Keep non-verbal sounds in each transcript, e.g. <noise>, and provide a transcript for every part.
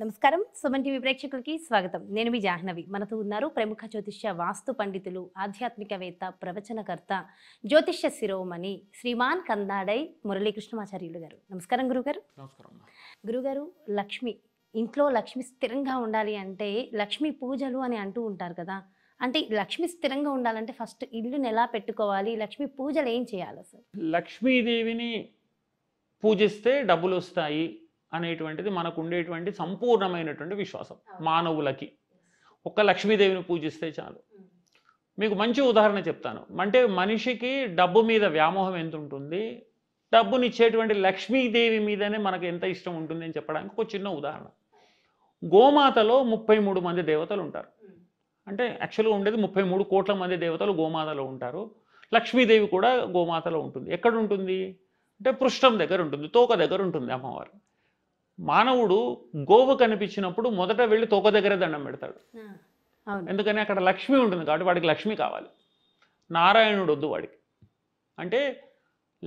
నమస్కారం సుమన్ టీవీ ప్రేక్షకులకి స్వాగతం నేను మీ జాహ్నవి మనతో ఉన్నారు ప్రముఖ జ్యోతిష్య వాస్తు పండితులు ఆధ్యాత్మికవేత్త ప్రవచనకర్త జ్యోతిష్య శిరోమణి శ్రీమాన్ కందాడై మురళీకృష్ణమాచార్యులు గారు నమస్కారం గురుగారు నమస్కారం గురుగారు లక్ష్మి ఇంట్లో లక్ష్మి స్థిరంగా ఉండాలి అంటే లక్ష్మి పూజలు అని అంటూ ఉంటారు కదా అంటే లక్ష్మి స్థిరంగా ఉండాలంటే ఫస్ట్ ఇల్లుని ఎలా పెట్టుకోవాలి లక్ష్మి పూజలు ఏం చేయాలి అసలు లక్ష్మీదేవిని పూజిస్తే డబ్బులు వస్తాయి అనేటువంటిది మనకు ఉండేటువంటి సంపూర్ణమైనటువంటి విశ్వాసం మానవులకి ఒక్క లక్ష్మీదేవిని పూజిస్తే చాలు hmm. మీకు మంచి ఉదాహరణ చెప్తాను అంటే మనిషికి డబ్బు మీద వ్యామోహం ఎంత ఉంటుంది డబ్బునిచ్చేటువంటి లక్ష్మీదేవి మీదనే మనకు ఎంత ఇష్టం ఉంటుంది అని చెప్పడానికి ఒక చిన్న ఉదాహరణ గోమాతలో ముప్పై మూడు మంది దేవతలు ఉంటారు hmm. అంటే యాక్చువల్గా ఉండేది ముప్పై మూడు కోట్ల మంది దేవతలు గోమాతలో ఉంటారు లక్ష్మీదేవి కూడా గోమాతలో ఉంటుంది ఎక్కడ ఉంటుంది అంటే పృష్ఠం దగ్గర ఉంటుంది తోక దగ్గర ఉంటుంది అమ్మవారు మానవుడు గోవు కనిపించినప్పుడు మొదట వెళ్ళి తోక దగ్గరే దండం పెడతాడు ఎందుకని అక్కడ లక్ష్మి ఉంటుంది కాబట్టి వాడికి లక్ష్మి కావాలి నారాయణుడు వద్దు వాడికి అంటే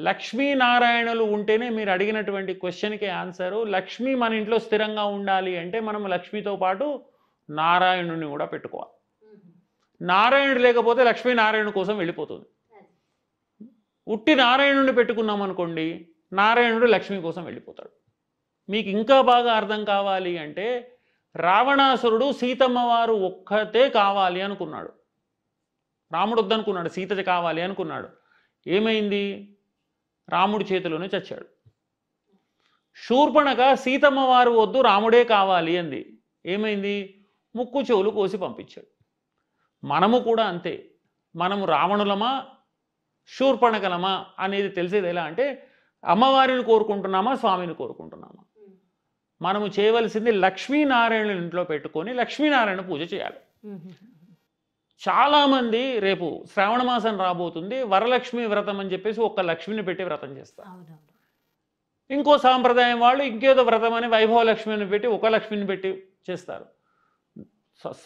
లక్ష్మీ నారాయణులు ఉంటేనే మీరు అడిగినటువంటి క్వశ్చన్కి ఆన్సరు లక్ష్మి మన ఇంట్లో స్థిరంగా ఉండాలి అంటే మనం లక్ష్మితో పాటు నారాయణుని కూడా పెట్టుకోవాలి నారాయణుడు లేకపోతే లక్ష్మీ నారాయణ కోసం వెళ్ళిపోతుంది ఉట్టి నారాయణుడిని పెట్టుకున్నాం అనుకోండి నారాయణుడు లక్ష్మి కోసం వెళ్ళిపోతాడు మీకు ఇంకా బాగా అర్థం కావాలి అంటే రావణాసురుడు సీతమ్మ వారు ఒక్కతే కావాలి అనుకున్నాడు రాముడు వద్దనుకున్నాడు సీత కావాలి అనుకున్నాడు ఏమైంది రాముడి చేతిలోనే చచ్చాడు శూర్పణగా సీతమ్మ వారు వద్దు రాముడే కావాలి అంది ఏమైంది ముక్కు చెవులు కోసి పంపించాడు మనము కూడా అంతే మనము రావణులమా శూర్పణకలమా అనేది తెలిసేది ఎలా అంటే అమ్మవారిని కోరుకుంటున్నామా స్వామిని కోరుకుంటున్నామా మనము చేయవలసింది లక్ష్మీనారాయణుని ఇంట్లో పెట్టుకొని లక్ష్మీనారాయణ పూజ చేయాలి చాలామంది రేపు శ్రావణ మాసం రాబోతుంది వరలక్ష్మి వ్రతం అని చెప్పేసి ఒక్క లక్ష్మిని పెట్టి వ్రతం చేస్తారు ఇంకో సాంప్రదాయం వాళ్ళు ఇంకేదో వ్రతం అని వైభవ లక్ష్మిని పెట్టి ఒక లక్ష్మిని పెట్టి చేస్తారు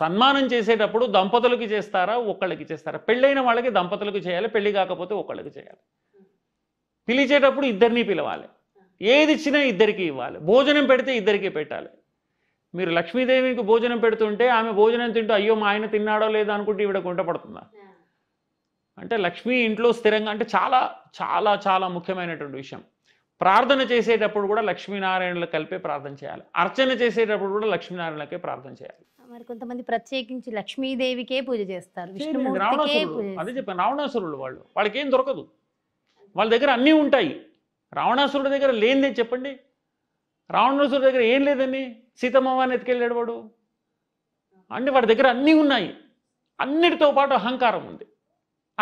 సన్మానం చేసేటప్పుడు దంపతులకి చేస్తారా ఒకళ్ళకి చేస్తారా పెళ్ళైన వాళ్ళకి దంపతులకు చేయాలి పెళ్ళి కాకపోతే ఒకళ్ళకి చేయాలి పిలిచేటప్పుడు ఇద్దరినీ పిలవాలి ఏది ఇచ్చినా ఇద్దరికి ఇవ్వాలి భోజనం పెడితే ఇద్దరికి పెట్టాలి మీరు లక్ష్మీదేవికి భోజనం పెడుతుంటే ఆమె భోజనం తింటూ అయ్యో మా ఆయన తిన్నాడో లేదో అనుకుంటే ఈవిడ పడుతుందా అంటే లక్ష్మి ఇంట్లో స్థిరంగా అంటే చాలా చాలా చాలా ముఖ్యమైనటువంటి విషయం ప్రార్థన చేసేటప్పుడు కూడా లక్ష్మీనారాయణలు కలిపే ప్రార్థన చేయాలి అర్చన చేసేటప్పుడు కూడా లక్ష్మీనారాయణకే ప్రార్థన చేయాలి మరి కొంతమంది ప్రత్యేకించి లక్ష్మీదేవికే పూజ చేస్తారు రావణాసురుడు అదే చెప్పాను రావణాసురుడు వాళ్ళు వాళ్ళకి ఏం దొరకదు వాళ్ళ దగ్గర అన్నీ ఉంటాయి రావణాసురుడి దగ్గర లేనిది చెప్పండి రావణాసురుడి దగ్గర ఏం లేదని సీతమ్మవారిని ఎత్తుకెళ్ళాడు వాడు అంటే వాడి దగ్గర అన్నీ ఉన్నాయి అన్నిటితో పాటు అహంకారం ఉంది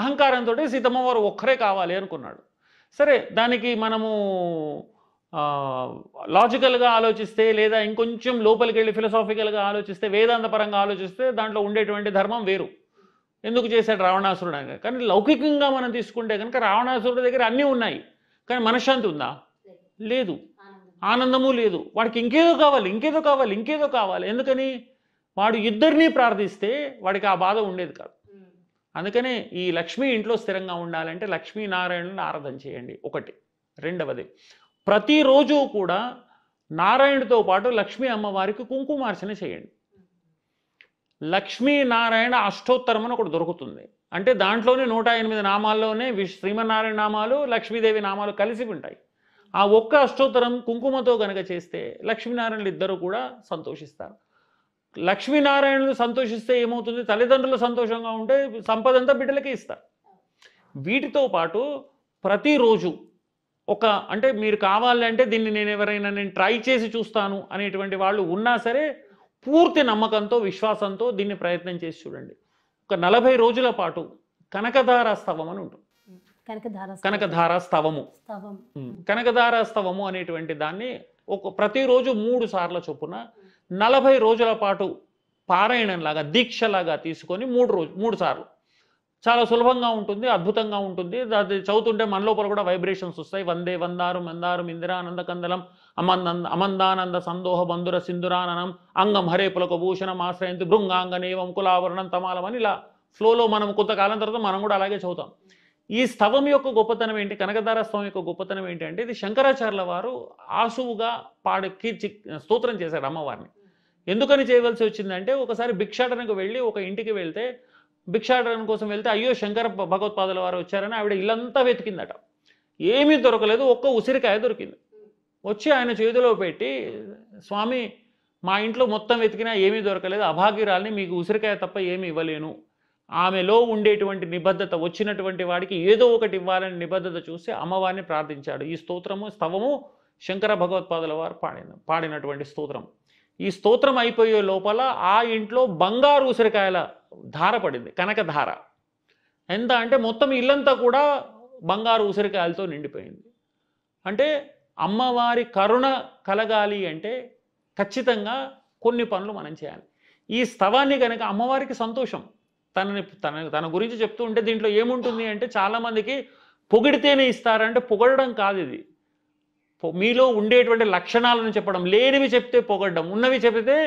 అహంకారంతో సీతమ్మవారు ఒక్కరే కావాలి అనుకున్నాడు సరే దానికి మనము లాజికల్గా ఆలోచిస్తే లేదా ఇంకొంచెం లోపలికి వెళ్ళి ఫిలసాఫికల్గా ఆలోచిస్తే వేదాంతపరంగా ఆలోచిస్తే దాంట్లో ఉండేటువంటి ధర్మం వేరు ఎందుకు చేశాడు రావణాసురుడు అనగా కానీ లౌకికంగా మనం తీసుకుంటే కనుక రావణాసురుడి దగ్గర అన్నీ ఉన్నాయి కానీ మనశ్శాంతి ఉందా లేదు ఆనందము లేదు వాడికి ఇంకేదో కావాలి ఇంకేదో కావాలి ఇంకేదో కావాలి ఎందుకని వాడు ఇద్దరినీ ప్రార్థిస్తే వాడికి ఆ బాధ ఉండేది కాదు అందుకనే ఈ లక్ష్మి ఇంట్లో స్థిరంగా ఉండాలంటే లక్ష్మీనారాయణుని ఆరాధన చేయండి ఒకటి రెండవది ప్రతిరోజు కూడా నారాయణుడితో పాటు లక్ష్మీ అమ్మవారికి కుంకుమార్చన చేయండి లక్ష్మీనారాయణ అష్టోత్తరం అని ఒకటి దొరుకుతుంది అంటే దాంట్లోనే నూట ఎనిమిది నామాల్లోనే విష్ శ్రీమన్నారాయణ నామాలు లక్ష్మీదేవి నామాలు కలిసి ఉంటాయి ఆ ఒక్క అష్టోత్తరం కుంకుమతో గనక చేస్తే లక్ష్మీనారాయణలు ఇద్దరు కూడా సంతోషిస్తారు లక్ష్మీనారాయణలు సంతోషిస్తే ఏమవుతుంది తల్లిదండ్రులు సంతోషంగా ఉంటే సంపదంతా బిడ్డలకే ఇస్తారు వీటితో పాటు ప్రతిరోజు ఒక అంటే మీరు కావాలంటే దీన్ని నేను ఎవరైనా నేను ట్రై చేసి చూస్తాను అనేటువంటి వాళ్ళు ఉన్నా సరే పూర్తి నమ్మకంతో విశ్వాసంతో దీన్ని ప్రయత్నం చేసి చూడండి ఒక నలభై రోజుల పాటు కనకధార స్తవం అని ఉంటుంది కనకధార స్తవము కనకధార స్తవము అనేటువంటి దాన్ని ఒక ప్రతిరోజు మూడు సార్ల చొప్పున నలభై రోజుల పాటు పారాయణంలాగా దీక్షలాగా తీసుకొని మూడు రోజు మూడు సార్లు చాలా సులభంగా ఉంటుంది అద్భుతంగా ఉంటుంది అది చదువుతుంటే మన లోపల కూడా వైబ్రేషన్స్ వస్తాయి వందే వందారు మందారు ఇందిరానంద కందలం అమందంద అమందానంద సందోహ బంధుర సింధురాననం అంగం హరే పులక భూషణం ఆశ్రయంతి నేవం కులావరణం అని ఇలా ఫ్లోలో మనం కొంతకాలం తర్వాత మనం కూడా అలాగే చదువుతాం ఈ స్తవం యొక్క గొప్పతనం ఏంటి కనకదార స్థవం యొక్క గొప్పతనం ఏంటంటే ఇది శంకరాచార్యుల వారు ఆసువుగా పాడకి స్తోత్రం చేశారు అమ్మవారిని ఎందుకని చేయవలసి వచ్చిందంటే ఒకసారి భిక్షాటనకు వెళ్ళి ఒక ఇంటికి వెళ్తే భిక్షాటన కోసం వెళ్తే అయ్యో శంకర భగవత్పాదుల వారు వచ్చారని ఆవిడ ఇల్లంతా వెతికిందట ఏమీ దొరకలేదు ఒక్క ఉసిరికాయ దొరికింది వచ్చి ఆయన చేతిలో పెట్టి స్వామి మా ఇంట్లో మొత్తం వెతికినా ఏమీ దొరకలేదు అభాగ్యురాల్ని మీకు ఉసిరికాయ తప్ప ఏమి ఇవ్వలేను ఆమెలో ఉండేటువంటి నిబద్ధత వచ్చినటువంటి వాడికి ఏదో ఒకటి ఇవ్వాలని నిబద్ధత చూసి అమ్మవారిని ప్రార్థించాడు ఈ స్తోత్రము స్తవము శంకర భగవత్పాదుల వారు పాడిన పాడినటువంటి స్తోత్రం ఈ స్తోత్రం అయిపోయే లోపల ఆ ఇంట్లో బంగారు ఉసిరికాయల ధార పడింది కనకధార ఎంత అంటే మొత్తం ఇల్లంతా కూడా బంగారు ఉసిరికాయలతో నిండిపోయింది అంటే అమ్మవారి కరుణ కలగాలి అంటే ఖచ్చితంగా కొన్ని పనులు మనం చేయాలి ఈ స్తవాన్ని కనుక అమ్మవారికి సంతోషం తనని తన తన గురించి చెప్తూ ఉంటే దీంట్లో ఏముంటుంది అంటే చాలామందికి పొగిడితేనే ఇస్తారంటే పొగడడం కాదు ఇది మీలో ఉండేటువంటి లక్షణాలను చెప్పడం లేనివి చెప్తే పొగడడం ఉన్నవి చెబితే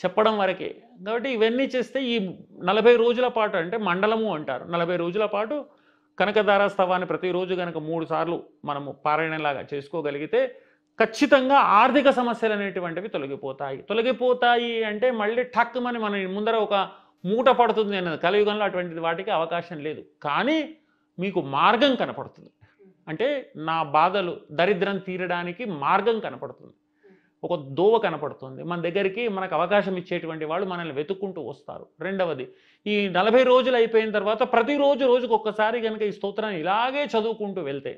చెప్పడం వరకే కాబట్టి ఇవన్నీ చేస్తే ఈ నలభై రోజుల పాటు అంటే మండలము అంటారు నలభై రోజుల పాటు కనకధారాస్తవాన్ని ప్రతిరోజు కనుక మూడు సార్లు మనము పారాయణలాగా చేసుకోగలిగితే ఖచ్చితంగా ఆర్థిక సమస్యలు అనేటువంటివి తొలగిపోతాయి తొలగిపోతాయి అంటే మళ్ళీ ఠక్ అని మన ముందర ఒక మూట పడుతుంది అన్నది కలియుగంలో అటువంటి వాటికి అవకాశం లేదు కానీ మీకు మార్గం కనపడుతుంది అంటే నా బాధలు దరిద్రం తీరడానికి మార్గం కనపడుతుంది ఒక దోవ కనపడుతుంది మన దగ్గరికి మనకు అవకాశం ఇచ్చేటువంటి వాళ్ళు మనల్ని వెతుక్కుంటూ వస్తారు రెండవది ఈ నలభై రోజులు అయిపోయిన తర్వాత ప్రతిరోజు రోజుకు ఒక్కసారి కనుక ఈ స్తోత్రాన్ని ఇలాగే చదువుకుంటూ వెళ్తే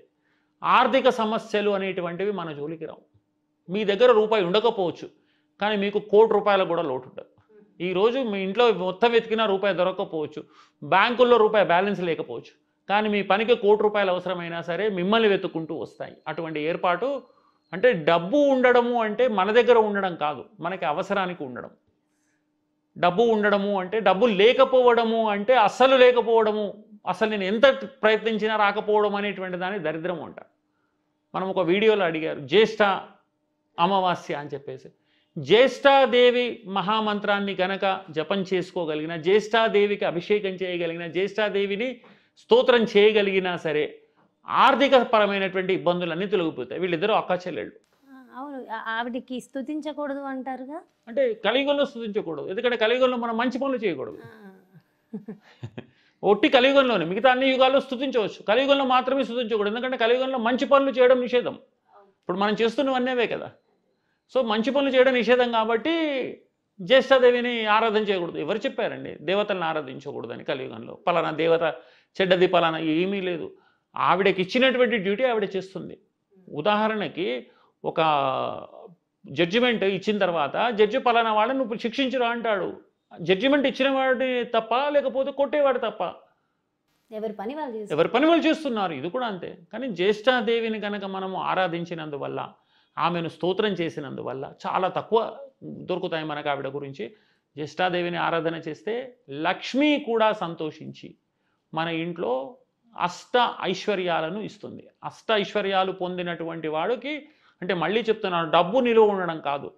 ఆర్థిక సమస్యలు అనేటువంటివి మన జోలికి రావు మీ దగ్గర రూపాయి ఉండకపోవచ్చు కానీ మీకు కోటి రూపాయలు కూడా లోటు ఉండదు ఈరోజు మీ ఇంట్లో మొత్తం వెతికినా రూపాయి దొరకకపోవచ్చు బ్యాంకుల్లో రూపాయి బ్యాలెన్స్ లేకపోవచ్చు కానీ మీ పనికి కోటి రూపాయలు అవసరమైనా సరే మిమ్మల్ని వెతుక్కుంటూ వస్తాయి అటువంటి ఏర్పాటు అంటే డబ్బు ఉండడము అంటే మన దగ్గర ఉండడం కాదు మనకి అవసరానికి ఉండడం డబ్బు ఉండడము అంటే డబ్బు లేకపోవడము అంటే అస్సలు లేకపోవడము అసలు నేను ఎంత ప్రయత్నించినా రాకపోవడం అనేటువంటి దాన్ని దరిద్రం అంట మనం ఒక వీడియోలో అడిగారు జ్యేష్ఠ అమావాస్య అని చెప్పేసి జ్యేష్ఠాదేవి మహామంత్రాన్ని గనక జపం చేసుకోగలిగిన జ్యేష్ఠాదేవికి అభిషేకం చేయగలిగిన జ్యేష్ఠాదేవిని స్తోత్రం చేయగలిగినా సరే ఆర్థిక పరమైనటువంటి ఇబ్బందులన్నీ తొలగిపోతాయి వీళ్ళిద్దరూ అక్క చెల్లెళ్ళు అవును ఆవిడికి స్థుతించకూడదు అంటారుగా అంటే కలియుగంలో స్థుతించకూడదు ఎందుకంటే కలియుగంలో మనం మంచి పనులు చేయకూడదు <laughs> ఒట్టి కలియుగంలోని మిగతా అన్ని యుగాల్లో స్థుతించవచ్చు కలియుగంలో మాత్రమే స్థుతించకూడదు ఎందుకంటే కలియుగంలో మంచి పనులు చేయడం నిషేధం ఇప్పుడు మనం చేస్తున్నవన్నీవే కదా సో మంచి పనులు చేయడం నిషేధం కాబట్టి జ్యేష్ఠదేవిని ఆరాధన చేయకూడదు ఎవరు చెప్పారండి దేవతలను ఆరాధించకూడదని కలియుగంలో పలానా దేవత చెడ్డది పలానా ఏమీ లేదు ఆవిడకి ఇచ్చినటువంటి డ్యూటీ ఆవిడ చేస్తుంది ఉదాహరణకి ఒక జడ్జిమెంట్ ఇచ్చిన తర్వాత జడ్జి పలానా వాళ్ళని నువ్వు శిక్షించరా అంటాడు జడ్జిమెంట్ ఇచ్చిన వాడి తప్ప లేకపోతే కొట్టేవాడు తప్ప ఎవరి పని వాళ్ళు ఎవరి పని వాళ్ళు చేస్తున్నారు ఇది కూడా అంతే కానీ జ్యేష్ఠాదేవిని కనుక మనము ఆరాధించినందువల్ల ఆమెను స్తోత్రం చేసినందువల్ల చాలా తక్కువ దొరుకుతాయి మనకు ఆవిడ గురించి జ్యేష్ఠాదేవిని ఆరాధన చేస్తే లక్ష్మి కూడా సంతోషించి మన ఇంట్లో అష్ట ఐశ్వర్యాలను ఇస్తుంది అష్ట ఐశ్వర్యాలు పొందినటువంటి వాడికి అంటే మళ్ళీ చెప్తున్నాను డబ్బు నిలువ ఉండడం కాదు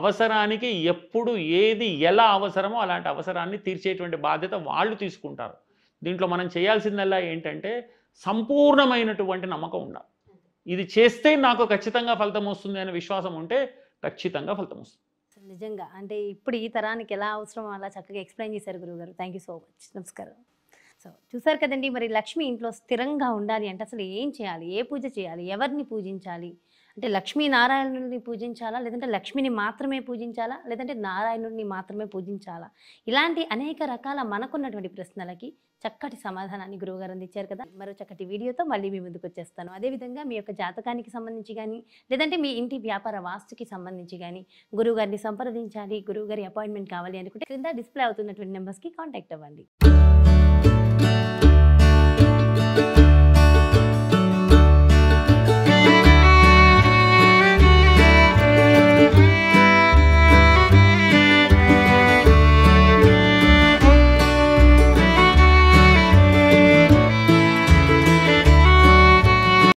అవసరానికి ఎప్పుడు ఏది ఎలా అవసరమో అలాంటి అవసరాన్ని తీర్చేటువంటి బాధ్యత వాళ్ళు తీసుకుంటారు దీంట్లో మనం చేయాల్సిందల్లా ఏంటంటే సంపూర్ణమైనటువంటి నమ్మకం ఉండాలి ఇది చేస్తే నాకు ఖచ్చితంగా ఫలితం వస్తుంది అనే విశ్వాసం ఉంటే ఖచ్చితంగా ఫలితం వస్తుంది నిజంగా అంటే ఇప్పుడు ఈ తరానికి ఎలా అవసరమో అలా చక్కగా ఎక్స్ప్లెయిన్ చేశారు గురువుగారు థ్యాంక్ యూ సో మచ్ నమస్కారం సో చూసారు కదండి మరి లక్ష్మి ఇంట్లో స్థిరంగా ఉండాలి అంటే అసలు ఏం చేయాలి ఏ పూజ చేయాలి ఎవరిని పూజించాలి అంటే లక్ష్మీనారాయణుడిని పూజించాలా లేదంటే లక్ష్మిని మాత్రమే పూజించాలా లేదంటే నారాయణుడిని మాత్రమే పూజించాలా ఇలాంటి అనేక రకాల మనకున్నటువంటి ప్రశ్నలకి చక్కటి సమాధానాన్ని గురువుగారు అందించారు కదా మరో చక్కటి వీడియోతో మళ్ళీ మీ ముందుకు వచ్చేస్తాను అదేవిధంగా మీ యొక్క జాతకానికి సంబంధించి కానీ లేదంటే మీ ఇంటి వ్యాపార వాస్తుకి సంబంధించి కానీ గురువుగారిని సంప్రదించాలి గురువుగారి అపాయింట్మెంట్ కావాలి అనుకుంటే క్రింద డిస్ప్లే అవుతున్నటువంటి నెంబర్స్కి కాంటాక్ట్ అవ్వండి